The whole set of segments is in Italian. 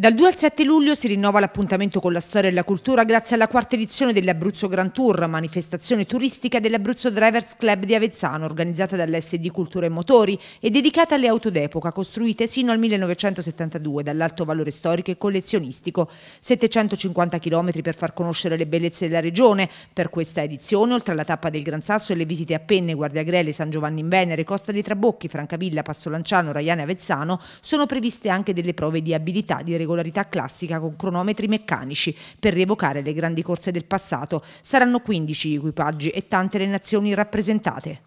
Dal 2 al 7 luglio si rinnova l'appuntamento con la storia e la cultura grazie alla quarta edizione dell'Abruzzo Grand Tour, manifestazione turistica dell'Abruzzo Drivers Club di Avezzano, organizzata dall'SD Cultura e Motori e dedicata alle auto d'epoca costruite sino al 1972 dall'alto valore storico e collezionistico. 750 km per far conoscere le bellezze della regione. Per questa edizione, oltre alla tappa del Gran Sasso e le visite a Penne, Guardiagrele, San Giovanni in Venere, Costa dei Trabocchi, Francavilla, Passolanciano, Raiane e Avezzano, sono previste anche delle prove di abilità di regolazione regolarità classica con cronometri meccanici per rievocare le grandi corse del passato. Saranno 15 equipaggi e tante le nazioni rappresentate.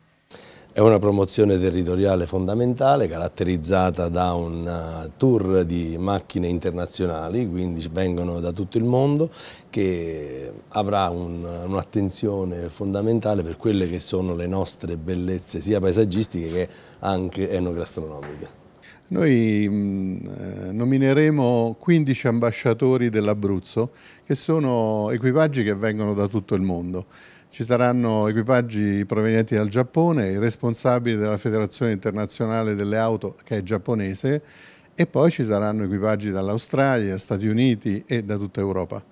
È una promozione territoriale fondamentale caratterizzata da un eh, tour di macchine internazionali, quindi vengono da tutto il mondo, che avrà un'attenzione un fondamentale per quelle che sono le nostre bellezze sia paesaggistiche che anche enogastronomiche. Noi mh, mm, eh, nomineremo 15 ambasciatori dell'Abruzzo che sono equipaggi che vengono da tutto il mondo. Ci saranno equipaggi provenienti dal Giappone, i responsabili della Federazione Internazionale delle Auto che è giapponese e poi ci saranno equipaggi dall'Australia, Stati Uniti e da tutta Europa.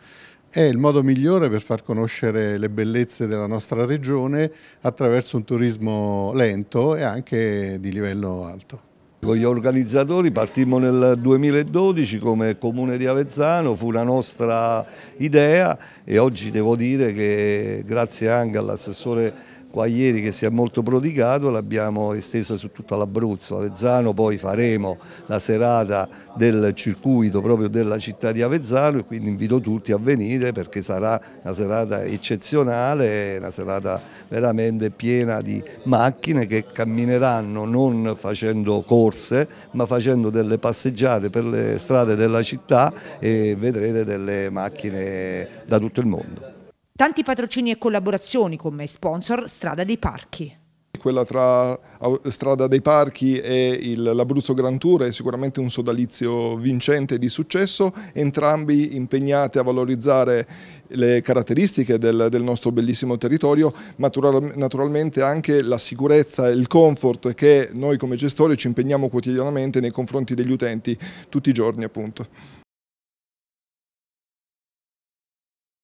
È il modo migliore per far conoscere le bellezze della nostra regione attraverso un turismo lento e anche di livello alto. Con gli organizzatori partimmo nel 2012 come comune di Avezzano, fu una nostra idea e oggi devo dire che grazie anche all'assessore qua ieri che si è molto prodigato l'abbiamo estesa su tutta l'Abruzzo, Avezzano, poi faremo la serata del circuito proprio della città di Avezzano e quindi invito tutti a venire perché sarà una serata eccezionale, una serata veramente piena di macchine che cammineranno non facendo corse ma facendo delle passeggiate per le strade della città e vedrete delle macchine da tutto il mondo. Tanti patrocini e collaborazioni come sponsor Strada dei Parchi quella tra Strada dei Parchi e l'Abruzzo Grand Tour è sicuramente un sodalizio vincente di successo, entrambi impegnati a valorizzare le caratteristiche del, del nostro bellissimo territorio, natural, naturalmente anche la sicurezza e il comfort che noi come gestori ci impegniamo quotidianamente nei confronti degli utenti tutti i giorni appunto.